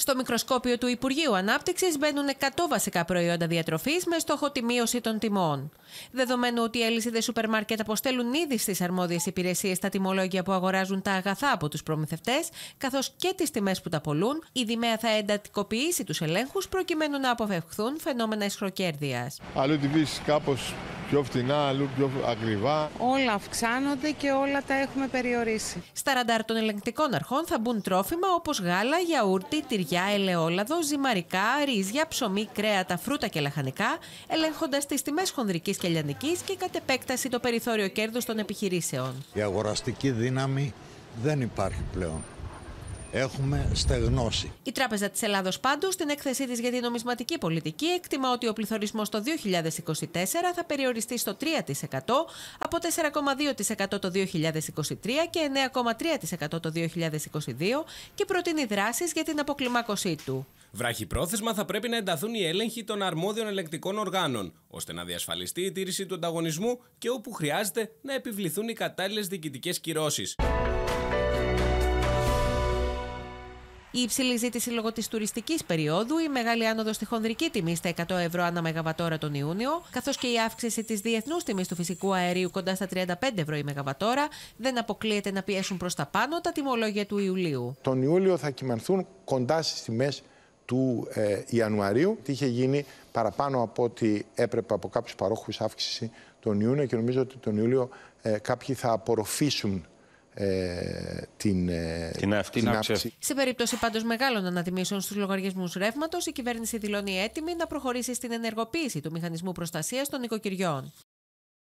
Στο μικροσκόπιο του Υπουργείου Ανάπτυξης μπαίνουν 100 βασικά προϊόντα διατροφής με στόχο τη μείωση των τιμών. Δεδομένου ότι οι αλυσίδε σούπερ μάρκετ αποστέλουν ήδη στις αρμόδιες υπηρεσίες τα τιμολόγια που αγοράζουν τα αγαθά από τους προμηθευτές, καθώς και τις τιμές που τα πολλούν, η Δημαία θα εντατικοποιήσει τους ελέγχους προκειμένου να αποφευχθούν φαινόμενα ισχροκέρδεια. Αλλού κάπως πιο φτηνά, αλλού πιο ακριβά. Όλα αυξάνονται και όλα τα έχουμε περιορίσει. Στα ραντάρ των ελεγκτικών αρχών θα μπουν τρόφιμα όπως γάλα, γιαούρτι, τυριά, ελαιόλαδο, ζυμαρικά, ρύζια, ψωμί, κρέατα, φρούτα και λαχανικά, ελέγχοντας τις τιμές χονδρικής και λιανικής και κατ' επέκταση το περιθώριο κέρδους των επιχειρήσεων. Η αγοραστική δύναμη δεν υπάρχει πλέον έχουμε στεγνώσει. Η Τράπεζα της Ελλάδος πάντως στην έκθεσή της για την νομισματική πολιτική εκτιμά ότι ο πληθωρισμός το 2024 θα περιοριστεί στο 3% από 4,2% το 2023 και 9,3% το 2022 και προτείνει δράσεις για την αποκλιμάκωσή του. Βράχει πρόθεσμα θα πρέπει να ενταθούν οι έλεγχοι των αρμόδιων ελεκτικών οργάνων, ώστε να διασφαλιστεί η τήρηση του ανταγωνισμού και όπου χρειάζεται να επιβληθούν οι κατάλληλες διοικητικές κυρώσεις. Η υψηλή ζήτηση λόγω της τουριστικής περίοδου, η μεγάλη άνοδος στη χονδρική τιμή στα 100 ευρώ ανά μεγαβατόρα τον Ιούνιο, καθώς και η αύξηση της διεθνούς τιμής του φυσικού αερίου κοντά στα 35 ευρώ η μεγαβατόρα, δεν αποκλείεται να πιέσουν προς τα πάνω τα τιμολόγια του Ιουλίου. Τον Ιούλιο θα κυμανθούν κοντά στις τιμές του ε, Ιανουαρίου. Τι είχε γίνει παραπάνω από ό,τι έπρεπε από κάποιους παρόχους αύξηση τον Ιούνιο και νομίζω ότι τον Ιούλιο ε, κάποιοι θα απορροφήσουν ε, ε, την, την, Σε περίπτωση πάντως μεγάλων ανατιμήσεων στους λογαριασμούς ρεύματος, η κυβέρνηση δηλώνει έτοιμη να προχωρήσει στην ενεργοποίηση του μηχανισμού προστασίας των οικοκυριών.